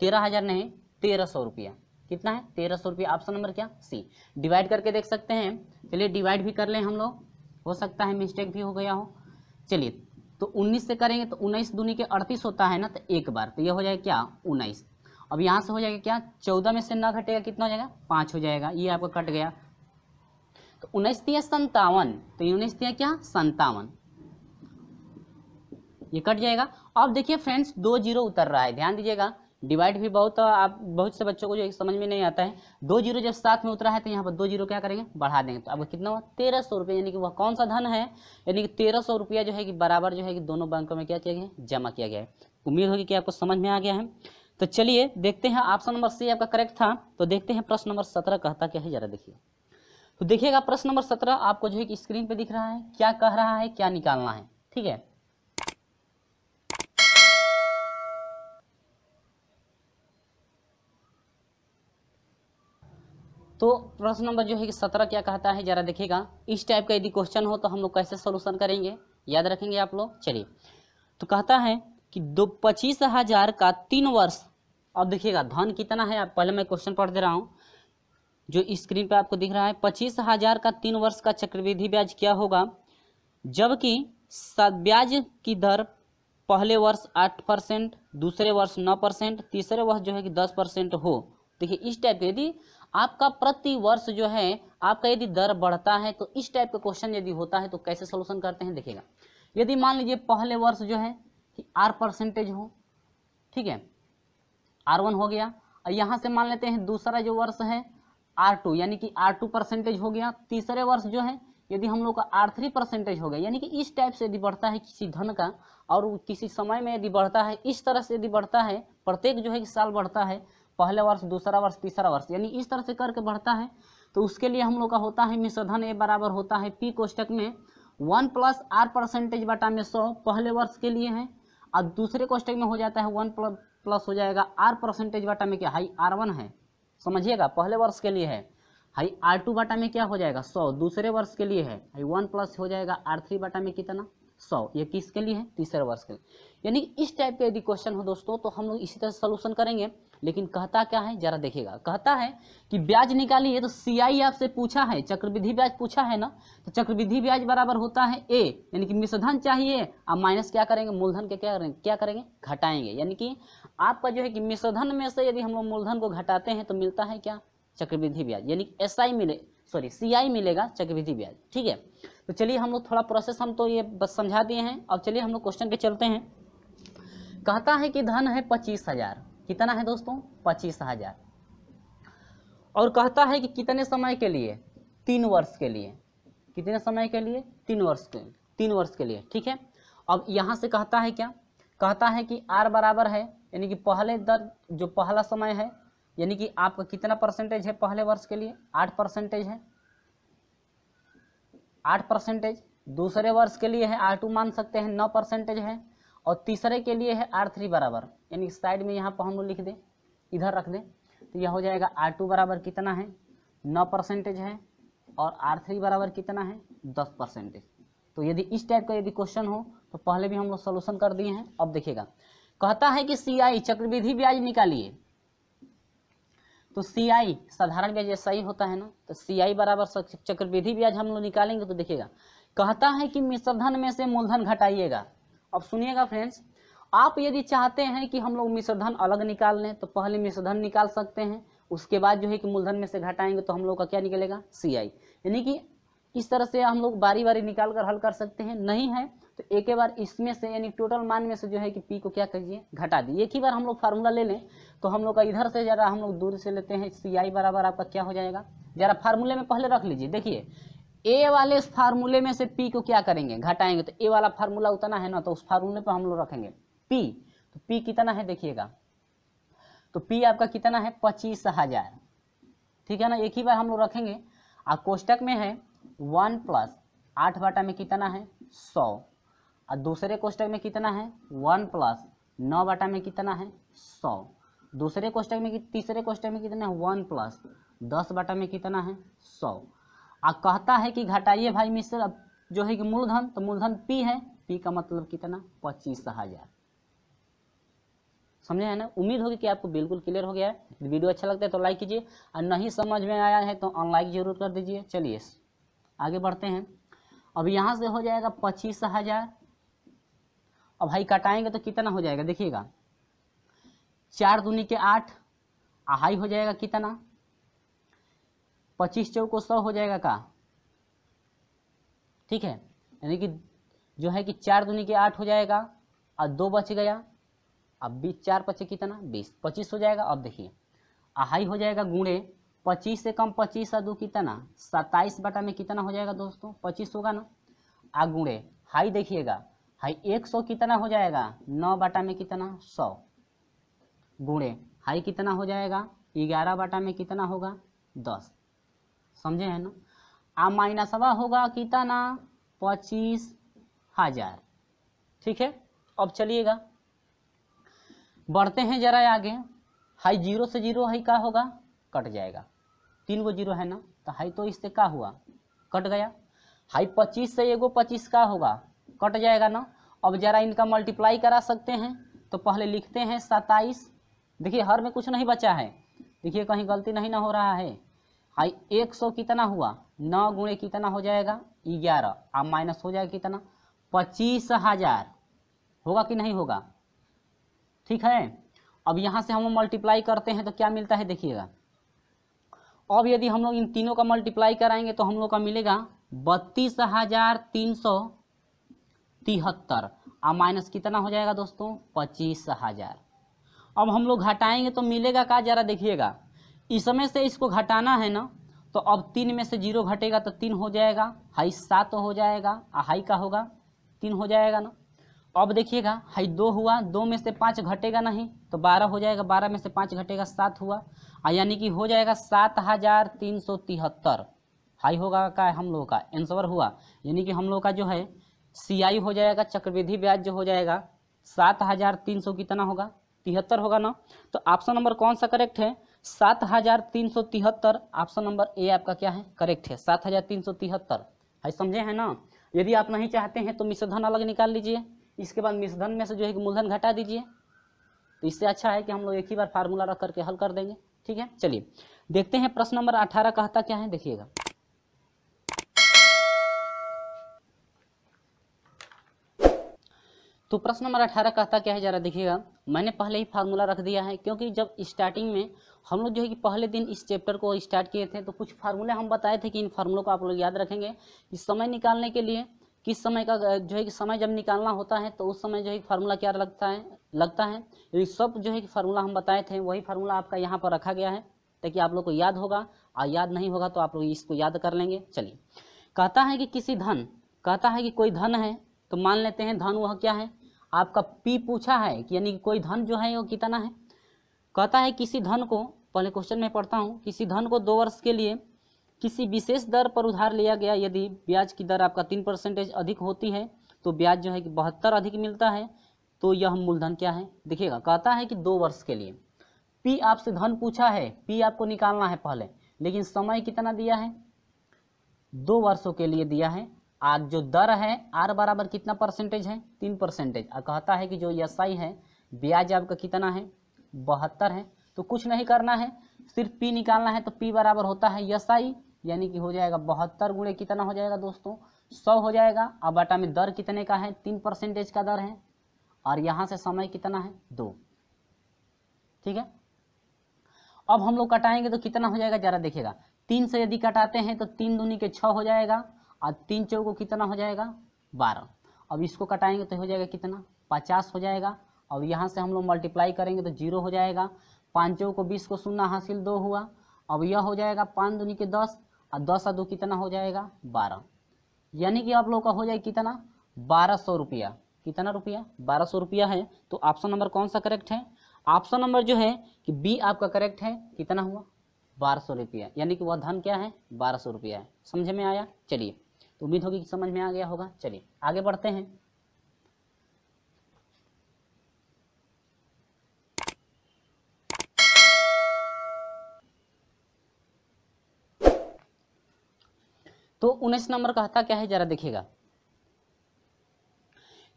तेरह हजार नहीं तेरह सौ रुपया कितना है तेरह सौ रुपया ऑप्शन नंबर क्या सी डिवाइड करके देख सकते हैं चलिए डिवाइड भी कर लें हम लोग हो सकता है मिस्टेक भी हो गया हो चलिए तो उन्नीस से करेंगे तो उन्नीस दूनी के अड़तीस होता है ना तो एक बार तो ये हो जाएगा क्या उन्नीस अब यहाँ से हो जाएगा क्या चौदह में से ना घटेगा कितना हो जाएगा पाँच हो जाएगा ये आपका कट गया तो उन्नीस दिया संतावन तो उन्नीस दिया क्या संतावन ये कट जाएगा अब देखिए फ्रेंड्स दो जीरो उतर रहा है ध्यान दीजिएगा डिवाइड भी बहुत आप बहुत से बच्चों को जो समझ में नहीं आता है दो जीरो जब साथ में उतरा है तो यहाँ पर दो जीरो क्या करेंगे बढ़ा देंगे तो अब कितना हुआ तेरह सौ रुपये यानी कि वह कौन सा धन है यानी कि तेरह सौ रुपया जो है कि बराबर जो है कि दोनों बैंकों में क्या किया गया जमा किया गया है उम्मीद होगी कि आपको समझ में आ गया है तो चलिए देखते हैं ऑप्शन नंबर सी आपका करेक्ट था तो देखते हैं प्रश्न नंबर सत्रह कहता क्या है जरा देखिए तो देखिएगा प्रश्न नंबर सत्रह आपको जो है कि स्क्रीन पर दिख रहा है क्या कह रहा है क्या निकालना है ठीक है तो प्रश्न नंबर जो है कि सत्रह क्या कहता है ज़रा देखिएगा इस टाइप का यदि क्वेश्चन हो तो हम लोग कैसे सोल्यूशन करेंगे याद रखेंगे आप लोग चलिए तो कहता है कि दो पच्चीस हज़ार का तीन वर्ष अब देखिएगा धन कितना है आप पहले मैं क्वेश्चन पढ़ दे रहा हूँ जो स्क्रीन पे आपको दिख रहा है पच्चीस हज़ार का तीन वर्ष का चक्रवृद्धि ब्याज क्या होगा जबकि ब्याज की दर पहले वर्ष आठ परसेंट दूसरे वर्ष नौ परसेंट तीसरे वर्ष जो है कि दस परसेंट हो देखिए इस टाइप के यदि आपका प्रति वर्ष जो है आपका यदि दर बढ़ता है तो इस टाइप का क्वेश्चन यदि होता है तो कैसे सोल्यूशन करते हैं देखेगा यदि मान लीजिए पहले वर्ष जो है कि आर परसेंटेज हो ठीक है आर वन हो गया और यहाँ से मान लेते हैं दूसरा जो वर्ष है आर टू यानी कि आर टू परसेंटेज हो गया तीसरे वर्ष जो है यदि हम लोग का आर थ्री परसेंटेज हो गया यानी कि इस टाइप से यदि बढ़ता है किसी धन का और किसी समय में यदि बढ़ता है इस तरह से यदि बढ़ता है प्रत्येक जो है कि साल बढ़ता है पहले वर्ष दूसरा वर्ष तीसरा वर्ष यानी इस तरह से करके बढ़ता है तो उसके लिए हम लोग का होता है मिश्रधन ए बराबर होता है पी कोष्टक में वन प्लस आर परसेंटेज बटा में सौ पहले वर्ष के लिए है और दूसरे कोष्टक में हो जाता है वन प्लस हो जाएगा आर परसेंटेज बटा में क्या हाई आर वन है समझिएगा पहले वर्ष के लिए है हाई आर टू बटा में क्या हो जाएगा सौ दूसरे वर्ष के लिए है हाई वन प्लस हो जाएगा आर थ्री बटा में कितना सौ ये किसके लिए है तीसरे वर्ष के लिए यानी इस टाइप के यदि क्वेश्चन हो दोस्तों तो हम लोग इसी तरह सोल्यूशन करेंगे लेकिन कहता क्या है जरा देखिएगा कहता है कि ब्याज निकालिए तो आई आपसे पूछा है चक्रविधि ब्याज पूछा है ना तो चक्रविधि ब्याज बराबर होता है ए यानी कि मिश्रधन चाहिए आप माइनस क्या करेंगे मूलधन के क्या करेंगे क्या करेंगे घटाएंगे यानी कि आपका जो है कि मिश्रधन में से यदि हम लोग मूलधन को घटाते हैं तो मिलता है क्या चक्रविधि ब्याज यानी कि एस मिले सॉरी सी मिलेगा चक्रविधि ब्याज ठीक है तो चलिए हम लोग थोड़ा प्रोसेस हम तो ये बस समझा दिए हैं अब चलिए हम लोग क्वेश्चन पे चलते हैं कहता है कि धन है पच्चीस हजार कितना है दोस्तों पच्चीस हजार और कहता है कि कितने समय के लिए तीन वर्ष के लिए कितने समय के लिए तीन वर्ष के तीन वर्ष के लिए ठीक है अब यहाँ से कहता है क्या कहता है कि आर बराबर है यानी कि पहले दर जो पहला समय है यानी कि आपका कितना परसेंटेज है पहले वर्ष के लिए आठ परसेंटेज है आठ परसेंटेज दूसरे वर्ष के लिए है आर टू मान सकते हैं नौ परसेंटेज है और तीसरे के लिए है आर थ्री बराबर यानी साइड में यहाँ पर हम लोग लिख दें इधर रख दें तो यह हो जाएगा आर टू बराबर कितना है नौ परसेंटेज है और आर थ्री बराबर कितना है दस परसेंटेज तो यदि इस टाइप का यदि क्वेश्चन हो तो पहले भी हम लोग सोल्यूशन कर दिए हैं अब देखिएगा कहता है कि सी आई चक्रविधि ब्याज निकालिए तो सी आई साधारण ब्याज ऐसा ही होता है ना तो सी आई बराबर चक्रविधि ब्याज हम लोग निकालेंगे तो देखिएगा कहता है कि मिश्रधन में से मूलधन घटाइएगा अब सुनिएगा फ्रेंड्स आप यदि चाहते हैं कि हम लोग मिश्रधन अलग निकाल लें तो पहले मिश्रधन निकाल सकते हैं उसके बाद जो है कि मूलधन में से घटाएंगे तो हम लोग का क्या निकलेगा सी आई यानी कि इस तरह से हम लोग बारी बारी निकाल कर हल कर सकते हैं नहीं है तो एक बार इसमें से यानी टोटल मान में से जो है कि पी को क्या करिए घटा दी एक ही बार हम लोग फार्मूला ले लें तो हम लोग का इधर से ज़रा हम लोग दूर से लेते हैं सी आई बराबर आपका क्या हो जाएगा ज़रा फार्मूले में पहले रख लीजिए देखिए ए वाले इस फार्मूले में से पी को क्या करेंगे घटाएंगे तो ए वाला फार्मूला उतना है ना तो उस फार्मूले पर हम लोग रखेंगे पी तो पी कितना है देखिएगा तो पी आपका कितना है पच्चीस हजार ठीक है ना एक ही बार हम लोग रखेंगे और कोष्टक में है वन प्लस आठ बाटा में कितना है सौ और दूसरे कोष्टक में कितना है वन प्लस नौ बाटा में कितना है सौ दूसरे कोष्टक में तीसरे कोष्टक में कितना है वन प्लस दस बाटा में कितना है सौ आ कहता है कि घटाइए भाई मिश्र अब जो है कि मूलधन तो मूलधन पी है पी का मतलब कितना पच्चीस हजार समझे है ना उम्मीद होगी कि आपको बिल्कुल क्लियर हो गया है वीडियो अच्छा लगता है तो लाइक कीजिए और नहीं समझ में आया है तो अनलाइक जरूर कर दीजिए चलिए आगे बढ़ते हैं अब यहाँ से हो जाएगा पच्चीस हजार और भाई कटाएंगे तो कितना हो जाएगा देखिएगा चार दूनी के आठ हाई हो जाएगा कितना पच्चीस चौको सौ हो जाएगा का ठीक है यानी कि जो है कि चार दुनिया के आठ हो जाएगा और दो बच गया अब बीस चार पचे कितना बीस पच्चीस हो जाएगा अब देखिए अहाई हो जाएगा गुणे पच्चीस से कम पच्चीस और दो कितना सत्ताईस बटा में कितना हो जाएगा दोस्तों पच्चीस होगा ना आ गुणे हाई देखिएगा हाई एक सौ कितना हो जाएगा नौ बटा में कितना सौ गुणे हाई कितना हो जाएगा ग्यारह बटा में कितना होगा दस समझे है ना अब माइनसवा होगा कितना पच्चीस हजार ठीक है अब चलिएगा बढ़ते हैं जरा आगे हाई जीरो से जीरो हाई का होगा कट जाएगा तीन गो जीरो है ना तो हाई तो इससे का हुआ कट गया हाई पच्चीस से एगो पच्चीस का होगा कट जाएगा ना अब जरा इनका मल्टीप्लाई करा सकते हैं तो पहले लिखते हैं सत्ताईस देखिए हर में कुछ नहीं बचा है देखिए कहीं गलती नहीं ना हो रहा है आई एक सौ कितना हुआ नौ गुणे कितना हो जाएगा ग्यारह अब माइनस हो जाएगा कितना पच्चीस हजार होगा कि नहीं होगा ठीक है अब यहाँ से हम मल्टीप्लाई करते हैं तो क्या मिलता है देखिएगा अब यदि हम लोग इन तीनों का मल्टीप्लाई कराएंगे तो हम लोग का मिलेगा बत्तीस हजार तीन सौ तिहत्तर और माइनस कितना हो जाएगा दोस्तों पच्चीस हजार अब हम लोग घटाएंगे तो मिलेगा का जरा देखिएगा इसमें से इसको घटाना है ना तो अब तीन में से जीरो घटेगा तो तीन हो जाएगा हाई सात हो जाएगा हाई का होगा तीन हो जाएगा ना अब देखिएगा हाई दो हुआ दो में से पाँच घटेगा नहीं तो बारह हो जाएगा बारह में से पाँच घटेगा सात हुआ यानी कि हो जाएगा सात हजार तीन सौ तिहत्तर हाई होगा का है हम लोगों का एंसर हुआ यानी कि हम लोग का जो है सी आई हो जाएगा चक्रवृद्धि ब्याज जो हो जाएगा सात हजार तीन सौ कितना होगा तिहत्तर होगा ना तो ऑप्शन नंबर कौन सा करेक्ट है सात हजार तीन सौ तिहत्तर ऑप्शन नंबर ए आपका क्या है करेक्ट है सात हजार तीन सौ तिहत्तर है समझे हैं ना यदि आप नहीं चाहते हैं तो मिश्रधन अलग निकाल लीजिए इसके बाद मिश्रधन में से जो है कि मूलधन घटा दीजिए तो इससे अच्छा है कि हम लोग एक ही बार फार्मूला रख करके हल कर देंगे ठीक है चलिए देखते हैं प्रश्न नंबर अठारह कहता क्या है देखिएगा तो प्रश्न नंबर अठारह कहता क्या है जरा देखिएगा मैंने पहले ही फार्मूला रख दिया है क्योंकि जब स्टार्टिंग में हम लोग जो है कि पहले दिन इस चैप्टर को स्टार्ट किए थे तो कुछ फार्मूले हम बताए थे कि इन फार्मूलों को आप लोग याद रखेंगे कि समय निकालने के लिए किस समय का जो है कि समय जब निकालना होता है तो उस समय जो है कि फार्मूला क्या लगता है लगता है ये सब जो है कि फार्मूला हम बताए थे वही फार्मूला आपका यहाँ पर रखा गया है ताकि आप लोग को याद होगा और याद नहीं होगा तो आप लोग इसको याद कर लेंगे चलिए कहता है कि किसी धन कहता है कि कोई धन है तो मान लेते हैं धन वह क्या है आपका पी पूछा है कि यानी कोई धन जो है वो कितना है कहता है किसी धन को पहले क्वेश्चन में पढ़ता हूँ किसी धन को दो वर्ष के लिए किसी विशेष दर पर उधार लिया गया यदि ब्याज की दर आपका तीन परसेंटेज अधिक होती है तो ब्याज जो है कि बहत्तर अधिक मिलता है तो यह मूलधन क्या है देखिएगा कहता है कि दो वर्ष के लिए पी आपसे धन पूछा है पी आपको निकालना है पहले लेकिन समय कितना दिया है दो वर्षों के लिए दिया है आज जो दर है आर बराबर कितना परसेंटेज है तीन परसेंटेज कहता है कि जो एस आई है ब्याज आपका कितना है बहत्तर है तो कुछ नहीं करना है सिर्फ पी निकालना है तो पी बराबर होता है एस आई यानी कि हो जाएगा बहत्तर गुणे कितना हो जाएगा दोस्तों सौ हो जाएगा अब बटा में दर कितने का है तीन परसेंटेज का दर है और यहाँ से समय कितना है दो ठीक है अब हम लोग कटाएंगे तो कितना हो जाएगा ज़रा देखिएगा तीन से यदि कटाते हैं तो तीन दूनी के छ हो जाएगा और तीन चौको कितना हो जाएगा बारह अब इसको कटाएंगे तो हो जाएगा कितना पचास हो जाएगा अब यहाँ से हम लोग मल्टीप्लाई करेंगे तो जीरो हो जाएगा पाँचों को बीस को सुनना हासिल दो हुआ अब यह हो जाएगा पाँच दूनी के दस और दस और दो कितना हो जाएगा बारह यानी कि आप लोग का हो जाए कितना बारह सौ रुपया कितना रुपया बारह सौ रुपया है तो ऑप्शन नंबर कौन सा करेक्ट है ऑप्शन नंबर जो है कि बी आपका करेक्ट है कितना हुआ बारह सौ रुपया यानी कि वह धन क्या है बारह सौ रुपया है समझ में आया चलिए तो उम्मीद होगी कि समझ में आ गया होगा चलिए आगे बढ़ते हैं तो उन्नीस नंबर कहता क्या है जरा देखिएगा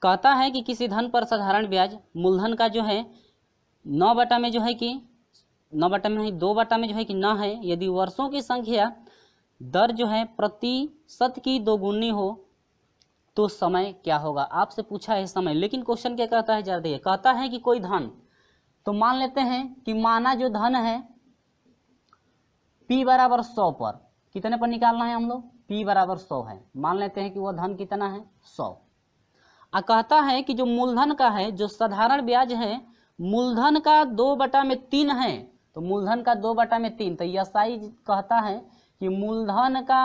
कहता है कि किसी धन पर साधारण ब्याज मूलधन का जो है नौ बटा में जो है कि नौ बटा में नहीं दो बटा में जो है कि न है यदि वर्षों की संख्या दर जो है प्रतिशत की दोगुनी हो तो समय क्या होगा आपसे पूछा है समय लेकिन क्वेश्चन क्या कहता है ज़्यादा कहता है कि कोई धन तो मान लेते हैं कि माना जो धन है पी बराबर सौ पर कितने पर निकालना है हम लोग पी बराबर सौ है मान लेते हैं कि वह धन कितना है सौ और कहता है कि जो मूलधन का है जो साधारण ब्याज है मूलधन का दो बटा में तीन है तो मूलधन का दो बटा में तीन तो यसाई कहता है कि मूलधन का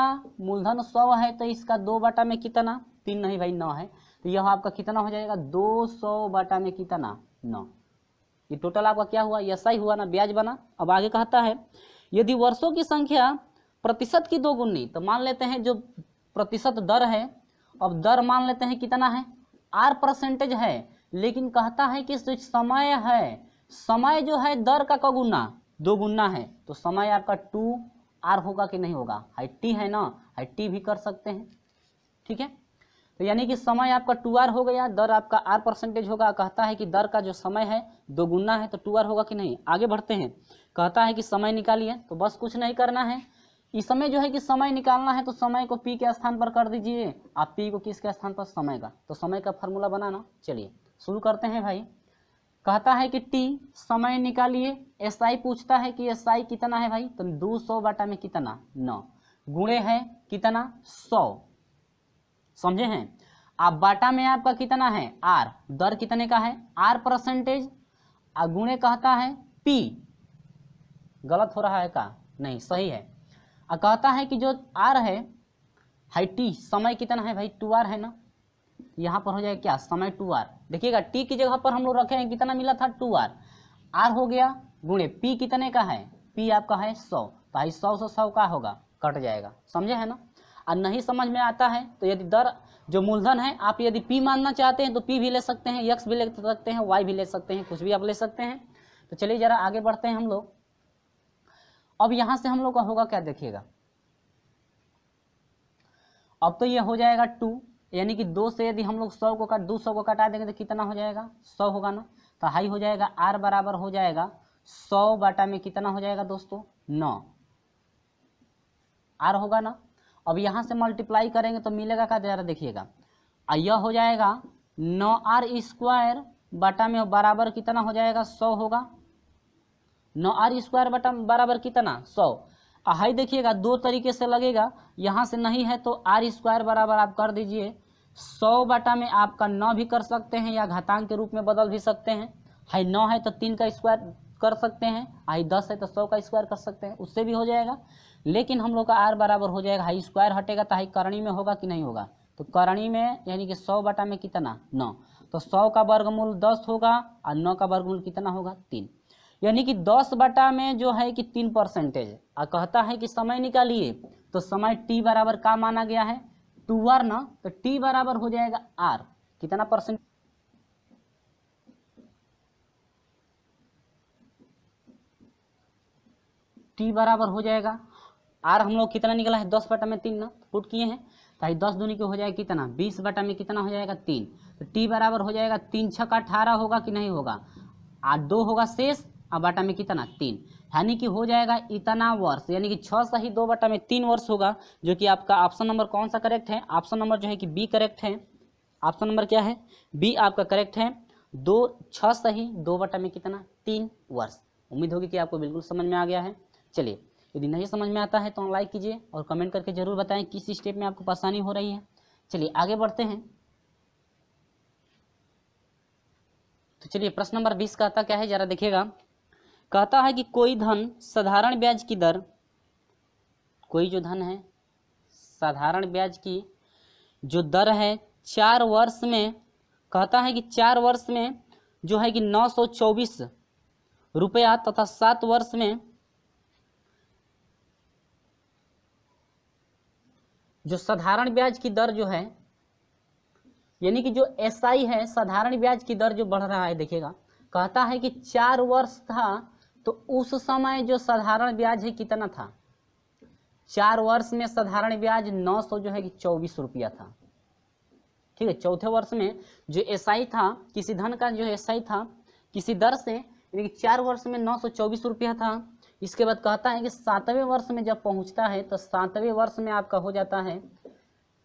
मूलधन सौ है तो इसका दो बटा में कितना तीन नहीं भाई नौ है तो यह आपका कितना हो जाएगा दो सौ बटा में कितना नौ ये टोटल आपका क्या हुआ ऐसा ही हुआ ना ब्याज बना अब आगे कहता है यदि वर्षों की संख्या प्रतिशत की दो गुनी तो मान लेते हैं जो प्रतिशत दर है अब दर मान लेते हैं कितना है आर परसेंटेज है लेकिन कहता है कि जो समय है समय जो है दर का कगुना दो गुना है तो समय आपका टू आर होगा कि नहीं होगा हाई टी है ना हाई टी भी कर सकते हैं ठीक है तो यानी कि समय आपका टू आर हो गया दर आपका आर परसेंटेज होगा कहता है कि दर का जो समय है दो गुना है तो टू आर होगा कि नहीं आगे बढ़ते हैं कहता है कि समय निकालिए तो बस कुछ नहीं करना है इस समय जो है कि समय निकालना है तो समय को पी के स्थान पर कर दीजिए आप पी को किसके स्थान पर समय का तो समय का फॉर्मूला बनाना चलिए शुरू करते हैं भाई कहता है कि टी समय निकालिए एस आई पूछता है कि एस आई कितना है भाई तो दो सौ बाटा में कितना नौ गुणे है कितना सौ समझे हैं आप बाटा में आपका कितना है आर दर कितने का है आर परसेंटेज और गुणे कहता है पी गलत हो रहा है का नहीं सही है और कहता है कि जो आर है हाई टी समय कितना है भाई टू आर है ना यहाँ पर हो जाएगा क्या समय टू आर देखिएगा टी की जगह पर हम लोग रखे हैं कितना मिला था टू आर आर हो गया गुणे पी कितने का है पी आपका है सौ तो आई सौ सौ सौ का होगा कट जाएगा समझे है ना और नहीं समझ में आता है तो यदि दर जो मूलधन है आप यदि पी मानना चाहते हैं तो पी भी ले सकते हैं यक्स भी ले सकते हैं वाई भी ले सकते हैं कुछ भी आप ले सकते हैं तो चलिए ज़रा आगे बढ़ते हैं हम लोग अब यहाँ से हम लोग का होगा क्या देखिएगा अब तो ये हो जाएगा टू यानी कि दो से यदि हम लोग सौ को कट दो सौ को कटा देंगे तो कितना हो जाएगा सौ होगा ना तो हाई हो जाएगा आर बराबर हो जाएगा सौ बाटा में कितना हो जाएगा दोस्तों नौ आर होगा ना अब यहाँ से मल्टीप्लाई करेंगे तो मिलेगा क्या जरा देखिएगा यह हो जाएगा नौ आर स्क्वायर बटा में बराबर कितना हो जाएगा सौ होगा नौ आर स्क्वायर बटा बराबर कितना सौ हाई देखिएगा दो तरीके से लगेगा यहाँ से नहीं है तो आर स्क्वायर बराबर आप कर दीजिए सौ बटा में आपका नौ भी कर सकते हैं या घातांक के रूप में बदल भी सकते हैं हाई नौ है तो तीन का स्क्वायर कर सकते हैं हाई दस है तो सौ का स्क्वायर कर सकते हैं उससे भी हो जाएगा लेकिन हम लोग का आर बराबर हो जाएगा हाई स्क्वायर हटेगा तो हाई करणी में होगा कि नहीं होगा तो करणी में यानी कि सौ बटा में कितना नौ तो सौ का वर्गमूल दस होगा और नौ का वर्गमूल कितना होगा तीन यानी कि दस बटा में जो है कि तीन परसेंटेज कहता है कि समय निकालिए तो समय टी बराबर का माना गया है टू आर ना तो टी बराबर हो जाएगा आर कितना परसेंट t बराबर हो जाएगा आर हम लोग कितना निकला है दस बटा में तीन ना फुट किए हैं तो दस दूनी के हो जाएगा कितना बीस बटा में कितना हो जाएगा तीन तो टी बराबर हो जाएगा तीन छः का अठारह होगा कि नहीं होगा आठ दो होगा शेष और बटा में कितना तीन यानी कि हो जाएगा इतना वर्ष यानी कि छः सही दो बटा में तीन वर्ष होगा जो कि आपका ऑप्शन नंबर कौन सा करेक्ट है ऑप्शन नंबर जो है कि बी करेक्ट है ऑप्शन नंबर क्या है बी आपका करेक्ट है दो छः सही दो बटा में कितना तीन वर्ष उम्मीद होगी कि आपको बिल्कुल समझ में आ गया है चलिए यदि नहीं समझ में आता है तो लाइक कीजिए और कमेंट करके जरूर बताएं किस स्टेप में आपको परेशानी हो रही है चलिए आगे बढ़ते हैं तो चलिए प्रश्न नंबर बीस का आता क्या है जरा देखिएगा कहता है कि कोई धन साधारण ब्याज की दर कोई जो धन है साधारण ब्याज की जो दर है चार वर्ष में कहता है कि चार वर्ष में जो है कि नौ सौ चौबीस रुपया तथा सात वर्ष में जो साधारण ब्याज की दर जो है यानी कि जो एसआई है साधारण ब्याज की दर जो बढ़ रहा है देखिएगा कहता है कि चार वर्ष था तो उस समय जो साधारण ब्याज है कितना था चार वर्ष में साधारण ब्याज 900 जो है कि चौबीस रुपया था ठीक है चौथे वर्ष में जो एसआई था किसी धन का जो एसआई था किसी दर से यानी कि चार वर्ष में नौ सौ चौबीस रुपया था इसके बाद कहता है कि सातवें वर्ष में जब पहुंचता है तो सातवें वर्ष में आपका हो जाता है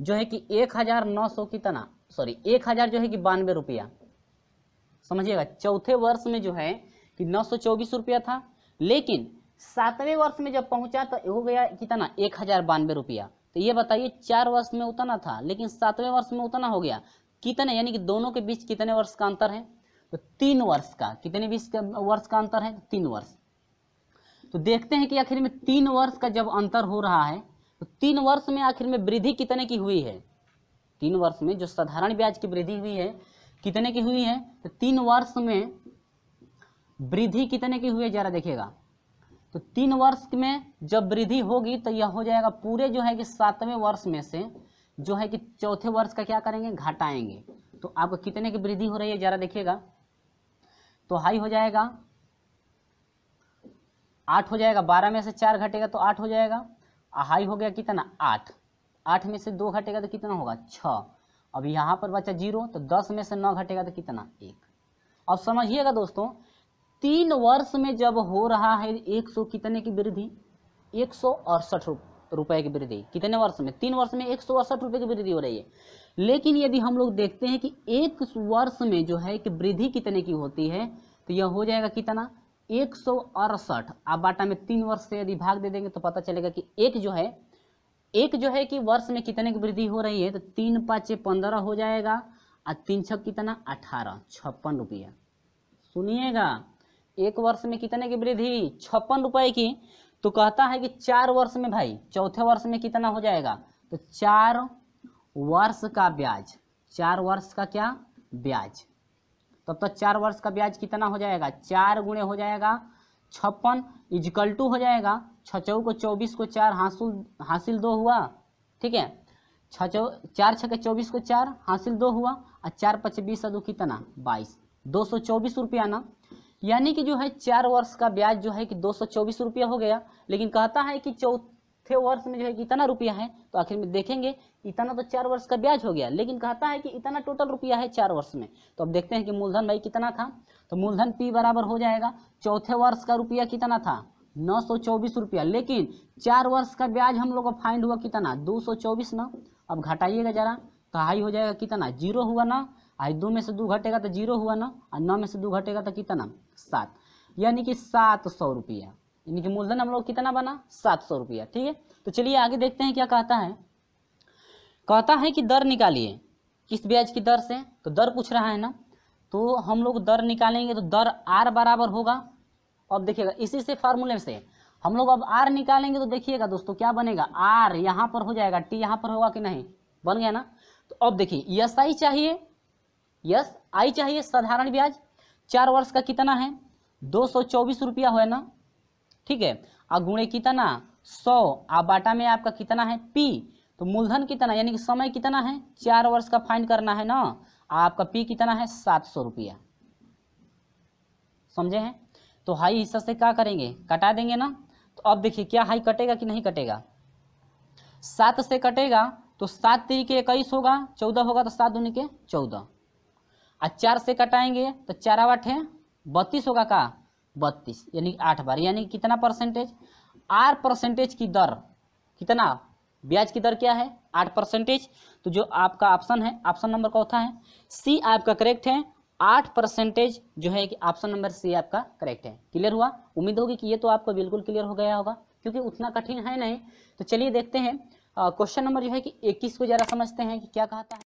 जो है कि एक हजार नौ सौ कितना सॉरी एक हजार जो है कि बानवे रुपया समझिएगा चौथे वर्ष में जो है कि नौ सौ चौबीस रुपया था लेकिन सातवें वर्ष में जब पहुंचा तो हो गया कितना एक हजार बानवे रुपया तो ये बताइए चार वर्ष में उतना था लेकिन सातवें वर्ष में उतना हो गया कितने यानी कि दोनों के बीच कितने वर्ष का अंतर है तो तीन वर्ष का कितने बीच वर्ष का अंतर है तो तीन वर्ष तो देखते हैं कि आखिर में तीन वर्ष का जब अंतर हो रहा है तो तीन वर्ष में आखिर में वृद्धि कितने की हुई है तीन वर्ष में जो साधारण ब्याज की वृद्धि हुई है कितने की हुई है तो तीन वर्ष में वृद्धि कितने की हुई है जरा देखिएगा तो तीन वर्ष में जब वृद्धि होगी तो यह हो जाएगा पूरे जो है कि सातवें वर्ष में से जो है कि चौथे वर्ष का क्या करेंगे घटाएंगे तो आपको कितने की वृद्धि हो रही है जरा देखिएगा तो हाई हो जाएगा आठ हो जाएगा बारह में से चार घटेगा तो आठ हो जाएगा हाई हो गया कितना आठ आठ में से दो घटेगा तो कितना होगा छ अब यहाँ पर बचा जीरो तो दस में से नौ घटेगा तो कितना एक अब समझिएगा दोस्तों तीन वर्ष में जब हो रहा है एक सौ कितने की वृद्धि एक सौ अड़सठ रुपए की वृद्धि कितने वर्ष में तीन वर्ष में एक सौ अड़सठ रुपये की वृद्धि हो रही है लेकिन यदि हम लोग देखते हैं कि एक वर्ष में जो है कि वृद्धि कितने की होती है तो यह हो जाएगा कितना एक सौ अड़सठ आप बाटा में तीन वर्ष से यदि भाग दे देंगे तो पता चलेगा कि एक जो है एक जो है कि वर्ष में कितने की वृद्धि हो रही है तो तीन पाँच पंद्रह हो जाएगा और तीन छः कितना अठारह छप्पन रुपया सुनिएगा एक वर्ष में कितने की वृद्धि छप्पन रुपए की तो कहता है कि चार वर्ष में भाई चौथे वर्ष में कितना हो जाएगा तो चार वर्ष का ब्याज चार वर्ष का क्या ब्याज तब तो, तो चार वर्ष का ब्याज कितना हो जाएगा चार गुणे हो जाएगा छप्पन इजकल टू हो जाएगा छचौ को चौबीस को चार हासिल हासिल दो हुआ ठीक है छचौ चार छके चौबीस को चार हासिल दो हुआ और चार पच बीस दो कितना बाईस दो सौ चौबीस रुपया ना यानी कि जो है चार वर्ष का ब्याज जो है कि दो रुपया हो गया लेकिन कहता है कि चौथे वर्ष में जो है इतना रुपया है तो आखिर में देखेंगे इतना तो चार वर्ष का ब्याज हो गया लेकिन कहता है कि इतना टोटल रुपया है चार वर्ष में तो अब देखते हैं कि मूलधन भाई कितना था तो मूलधन पी बराबर हो जाएगा चौथे वर्ष का रुपया कितना था नौ सौ चौबीस रुपया लेकिन चार वर्ष का ब्याज हम लोग को फाइंड हुआ कितना दो सौ चौबीस ना अब घटाइएगा जरा तो हाई हो जाएगा कितना जीरो हुआ ना आई दो में से दो घटेगा तो जीरो हुआ ना और नौ में से दो घटेगा तो कितना सात यानी कि सात सौ रुपया यानी कि मूलधन हम लोग कितना बना सात सौ रुपया ठीक है तो चलिए आगे देखते हैं क्या कहता है कहता है कि दर निकालिए किस ब्याज की दर से तो दर पूछ रहा है ना तो हम लोग दर निकालेंगे तो दर आर बराबर होगा अब देखिएगा इसी से फार्मूले से हम लोग अब आर निकालेंगे तो देखिएगा दोस्तों क्या बनेगा आर यहाँ पर हो जाएगा टी यहाँ पर होगा कि नहीं बन गया ना तो अब देखिए एस e आई चाहिए यस आई चाहिए साधारण ब्याज चार वर्ष का कितना है दो सौ चौबीस रुपया हो ना ठीक है और गुणे कितना सौ आ बाटा में आपका कितना है पी तो मूलधन कितना यानी कि समय कितना है चार वर्ष का फाइंड करना है ना आपका पी कितना है सात सौ रुपया समझे हैं तो हाई हिस्सा से क्या करेंगे कटा देंगे ना तो अब देखिए क्या हाई कटेगा कि नहीं कटेगा सात से कटेगा तो सात तरीके इक्कीस होगा चौदह होगा तो सात दूनी के चौदह चार से कटाएंगे तो चार है बत्तीस होगा का बत्तीस यानी आठ बार यानी कितना परसेंटेज आर परसेंटेज की दर कितना ब्याज की दर क्या है आठ परसेंटेज तो जो आपका ऑप्शन है ऑप्शन नंबर चौथा है सी आपका करेक्ट है आठ परसेंटेज जो है कि ऑप्शन नंबर सी आपका करेक्ट है क्लियर हुआ उम्मीद होगी कि ये तो आपको बिल्कुल क्लियर हो गया होगा क्योंकि उतना कठिन है नहीं तो चलिए देखते हैं क्वेश्चन नंबर जो है कि इक्कीस को ज़रा समझते हैं कि क्या कहता है